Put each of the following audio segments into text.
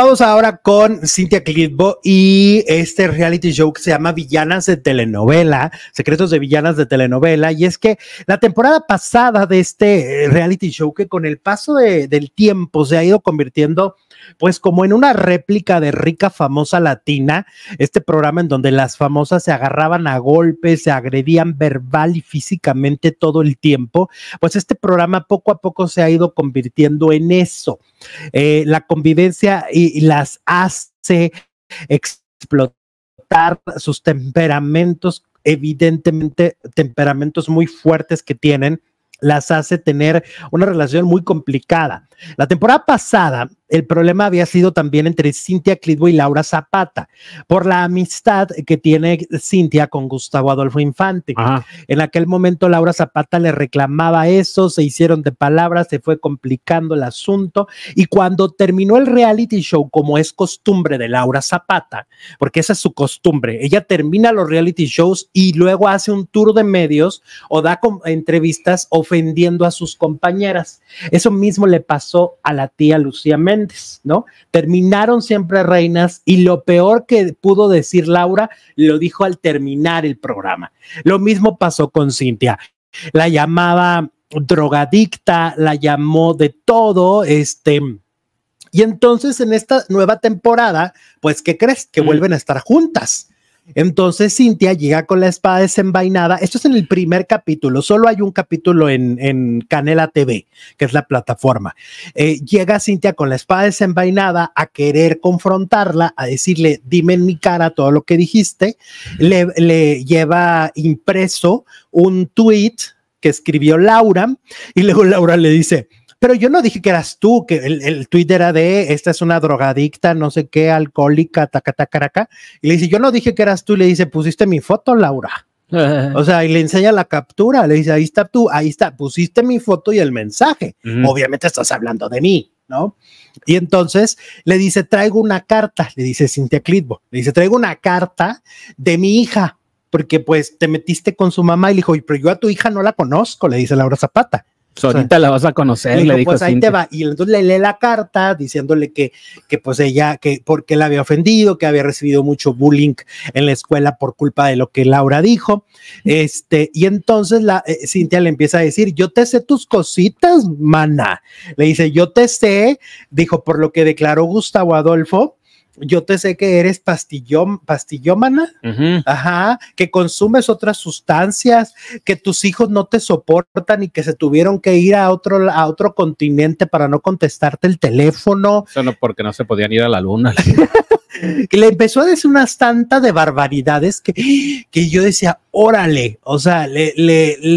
Vamos ahora con Cintia Clitbo y este reality show que se llama Villanas de Telenovela, Secretos de Villanas de Telenovela. Y es que la temporada pasada de este eh, reality show que con el paso del tiempo se ha ido convirtiendo pues como en una réplica de rica famosa latina, este programa en donde las famosas se agarraban a golpes, se agredían verbal y físicamente todo el tiempo, pues este programa poco a poco se ha ido convirtiendo en eso. Eh, la convivencia y las hace explotar sus temperamentos, evidentemente temperamentos muy fuertes que tienen las hace tener una relación muy complicada. La temporada pasada el problema había sido también entre Cintia Clitbo y Laura Zapata, por la amistad que tiene Cintia con Gustavo Adolfo Infante. En aquel momento Laura Zapata le reclamaba eso, se hicieron de palabras, se fue complicando el asunto y cuando terminó el reality show, como es costumbre de Laura Zapata, porque esa es su costumbre, ella termina los reality shows y luego hace un tour de medios o da entrevistas ofendiendo a sus compañeras. Eso mismo le pasó a la tía Lucía Méndez ¿no? Terminaron siempre reinas y lo peor que pudo decir Laura lo dijo al terminar el programa. Lo mismo pasó con Cintia. La llamaba drogadicta, la llamó de todo, este... Y entonces en esta nueva temporada, pues, ¿qué crees? Que vuelven a estar juntas. Entonces Cintia llega con la espada desenvainada. Esto es en el primer capítulo, solo hay un capítulo en, Canela TV, que es la plataforma. Eh, llega Cintia con la espada desenvainada a querer confrontarla, a decirle, dime en mi cara todo lo que dijiste. Le, le lleva impreso un tweet que escribió Laura y luego Laura le dice, pero yo no dije que eras tú, que el, el tweet era de esta es una drogadicta, no sé qué, alcohólica, caraca Y le dice, yo no dije que eras tú, le dice, pusiste mi foto, Laura. o sea, y le enseña la captura, le dice, ahí está tú, ahí está, pusiste mi foto y el mensaje. Obviamente estás hablando de mí, ¿no? Y entonces le dice, traigo una carta, le dice Cintia Clitbo, le dice, traigo una carta de mi hija, porque pues te metiste con su mamá y le dijo, pero yo a tu hija no la conozco, le dice Laura Zapata. Pues ahorita la vas a conocer, le le pues y entonces le lee la carta diciéndole que, que pues ella, que porque la había ofendido, que había recibido mucho bullying en la escuela por culpa de lo que Laura dijo, este, y entonces la eh, Cintia le empieza a decir, yo te sé tus cositas, mana, le dice, yo te sé, dijo, por lo que declaró Gustavo Adolfo, yo te sé que eres pastillón, pastillómana, ajá, que consumes otras sustancias, que tus hijos no te soportan y que se tuvieron que ir a otro, a otro continente para no contestarte el teléfono. Solo porque no se podían ir a la luna. que le empezó a decir unas tantas de barbaridades que, que yo decía, órale, o sea, le,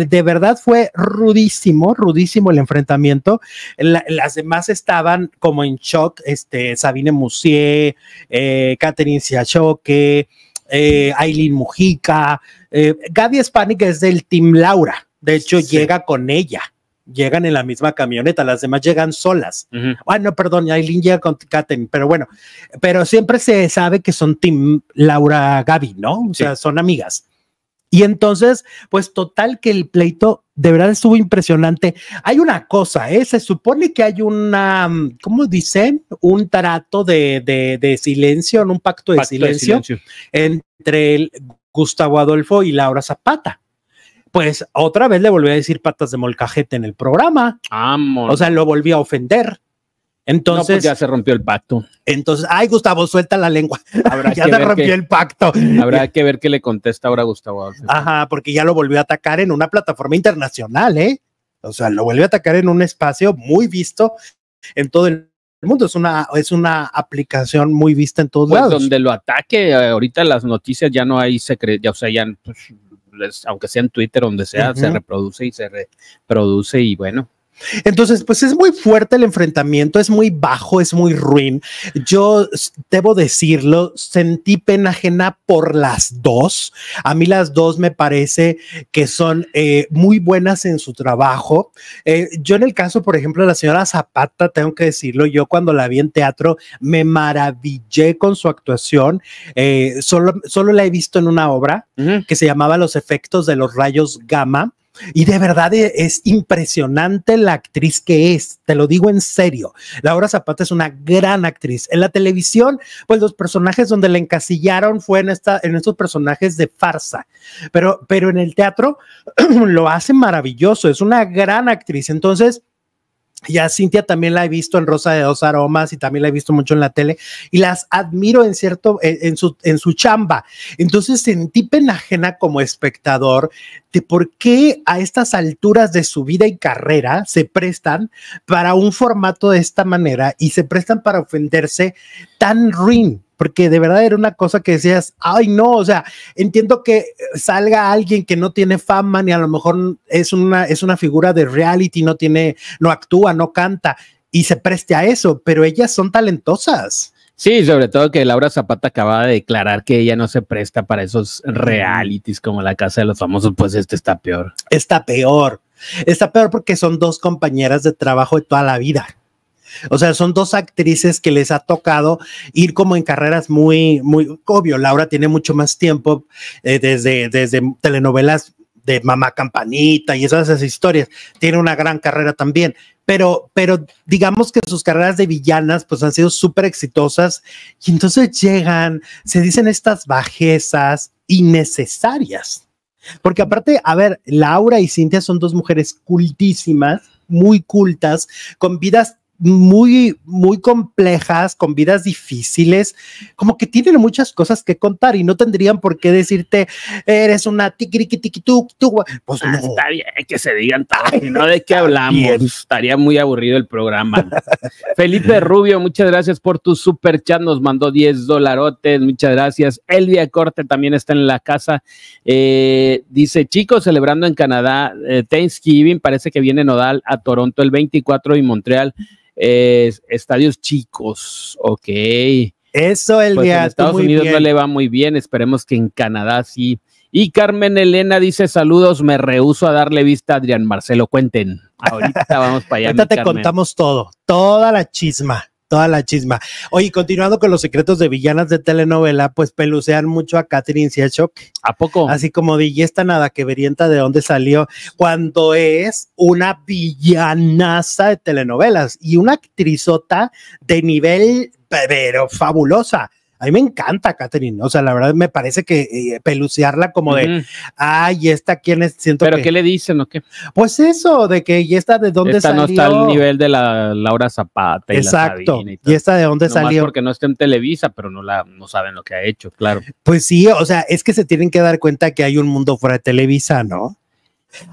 de verdad fue rudísimo, rudísimo el enfrentamiento. las demás estaban como en shock, este, Sabine Musier, eh, Catherine Siachoque, eh, Aileen Mujica, eh, Gaby es del Team Laura, de hecho llega con ella llegan en la misma camioneta, las demás llegan solas. Ah, Bueno, perdón, hay llega con Katherine, pero bueno, pero siempre se sabe que son Tim Laura Gaby, ¿no? O sea, son amigas. Y entonces, pues total que el pleito de verdad estuvo impresionante. Hay una cosa, ¿eh? se supone que hay una, mm, ¿cómo dicen? Un trato de, de, silencio, un pacto, de, silencio entre Gustavo Adolfo y Laura Zapata pues otra vez le volví a decir patas de molcajete en el programa. Amor. O sea, lo volví a ofender. Entonces. pues ya se rompió el pacto. Entonces, ay, Gustavo, suelta la lengua. ya se rompió el pacto. Habrá que ver qué le contesta ahora Gustavo. Ajá, porque ya lo volvió a atacar en una plataforma internacional, ¿eh? O sea, lo volvió a atacar en un espacio muy visto en todo el mundo. Es una, es una aplicación muy vista en todos pues lados. Donde lo ataque, ahorita las noticias ya no hay secreto, o sea, ya. Pues, aunque sea en Twitter, donde sea, se reproduce y se reproduce y bueno, entonces, pues es muy fuerte el enfrentamiento, es muy bajo, es muy ruin. Yo debo decirlo, sentí pena ajena por las dos. A mí las dos me parece que son eh, muy buenas en su trabajo. Eh, yo en el caso, por ejemplo, de la señora Zapata, tengo que decirlo, yo cuando la vi en teatro me maravillé con su actuación. Eh, solo, la he visto en una obra que se llamaba Los efectos de los rayos gamma y de verdad eh, es impresionante la actriz que es, te lo digo en serio. Laura Zapata es una gran actriz. En la televisión, pues los personajes donde la encasillaron fue en, esta, en estos personajes de farsa, pero, pero en el teatro lo hace maravilloso, es una gran actriz. Entonces, ya Cintia también la he visto en Rosa de dos Aromas y también la he visto mucho en la tele y las admiro en cierto, en, su, en su chamba. Entonces sentí pena ajena como espectador de por qué a estas alturas de su vida y carrera se prestan para un formato de esta manera y se prestan para ofenderse tan ruin, porque de verdad era una cosa que decías, ay no, o sea, entiendo que salga alguien que no tiene fama ni a lo mejor es una, es una figura de reality, no tiene, no actúa, no canta y se preste a eso, pero ellas son talentosas. Sí, sobre todo que Laura Zapata acaba de declarar que ella no se presta para esos realities como la Casa de los Famosos, pues este está peor. Está peor. Está peor porque son dos compañeras de trabajo de toda la vida. O sea, son dos actrices que les ha tocado ir como en carreras muy, muy obvio. Laura tiene mucho más tiempo eh, desde, desde telenovelas de Mamá Campanita y esas, esas, historias. Tiene una gran carrera también, pero, pero digamos que sus carreras de villanas pues han sido súper exitosas y entonces llegan, se dicen estas bajezas innecesarias. Porque aparte, a ver, Laura y Cintia son dos mujeres cultísimas, muy cultas, con vidas muy, muy complejas, con vidas difíciles, como que tienen muchas cosas que contar y no tendrían por qué decirte, eres una tu pues ah, no. Pues está bien que se digan ¿no? ¿De qué hablamos? Estaría muy aburrido el programa. Felipe Rubio, muchas gracias por tu super chat, nos mandó 10 dolarotes, muchas gracias. Elvia Corte también está en la casa, eh, dice, chicos, celebrando en Canadá eh, Thanksgiving, parece que viene Nodal a Toronto el 24 y Montreal estadios chicos, ok. Eso el día. Pues Estados Unidos no le va muy bien, esperemos que en Canadá sí. Y Carmen Elena dice saludos, me rehuso a darle vista a Adrián Marcelo, cuenten. Ahorita vamos para allá. Ahorita te contamos todo, toda la chisma toda la chisma. Oye, continuando con los secretos de villanas de telenovela, pues pelucean mucho a Catherine Siachok. ¿A poco? Así como de, y esta nada que verienta de dónde salió, cuando es una villanaza de telenovelas y una actrizota de nivel pero fabulosa. A mí me encanta Catherine, o sea, la verdad me parece que eh, pelucearla como de, ay, esta quién es, siento ¿Pero qué le dicen o qué? Pues eso, de que, ¿y esta de dónde salió? Esta no está al nivel de la Laura Zapata y Exacto. la y, esta de dónde salió? porque no está en Televisa, pero no, la, no saben lo que ha hecho, claro. Pues sí, o sea, es que se tienen que dar cuenta que hay un mundo fuera de Televisa, ¿no?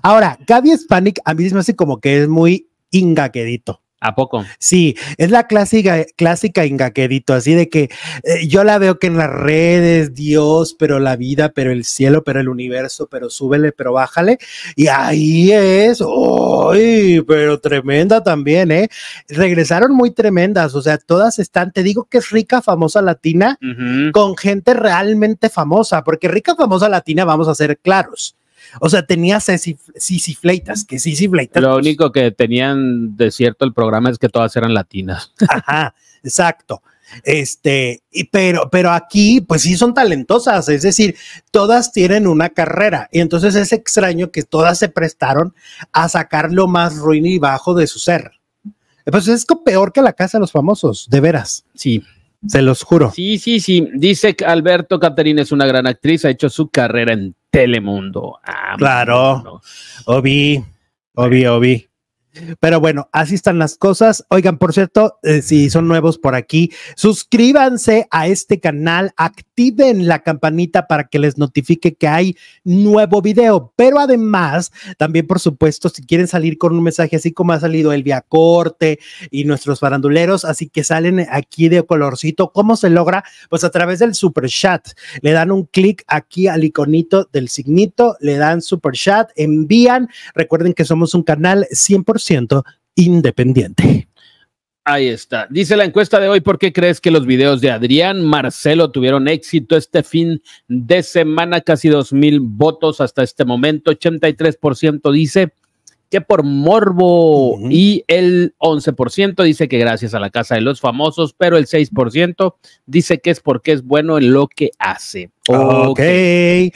Ahora, Gaby Spanik a mí se me como que es muy ingaquedito. ¿A poco? Sí, es la clásica, clásica ingaquerito, así de que eh, yo la veo que en las redes, Dios, pero la vida, pero el cielo, pero el universo, pero súbele, pero bájale. Y ahí es, ¡ay! Pero tremenda también, ¿eh? Regresaron muy tremendas, o sea, todas están, te digo que es rica, famosa latina, con gente realmente famosa, porque rica, famosa latina, vamos a ser claros o sea, tenía Fleitas, que Fleitas. Lo pues, único que tenían de cierto el programa es que todas eran latinas. Ajá, exacto. Este, y, pero, pero aquí, pues sí son talentosas, es decir, todas tienen una carrera. Y entonces es extraño que todas se prestaron a sacar lo más ruin y bajo de su ser. Pues es peor que la casa de los famosos, de veras. Sí, se los juro. Sí, sí, sí. Dice que Alberto Caterina es una gran actriz, ha hecho su carrera en Telemundo. Ah, claro. Obi, Obi, Obi. Pero bueno, así están las cosas. Oigan, por cierto, eh, si son nuevos por aquí, suscríbanse a este canal, activen la campanita para que les notifique que hay nuevo video. Pero además, también, por supuesto, si quieren salir con un mensaje así como ha salido el Corte y nuestros baranduleros, así que salen aquí de colorcito. ¿Cómo se logra? Pues a través del super chat. Le dan un clic aquí al iconito del signito, le dan super chat, envían. Recuerden que somos un canal 100% independiente. Ahí está. Dice la encuesta de hoy, ¿por qué crees que los videos de Adrián Marcelo tuvieron éxito este fin de semana? Casi 2.000 votos hasta este momento. 83% dice que por morbo y el 11% dice que gracias a la casa de los famosos, pero el 6% dice que es porque es bueno en lo que hace. ok. okay.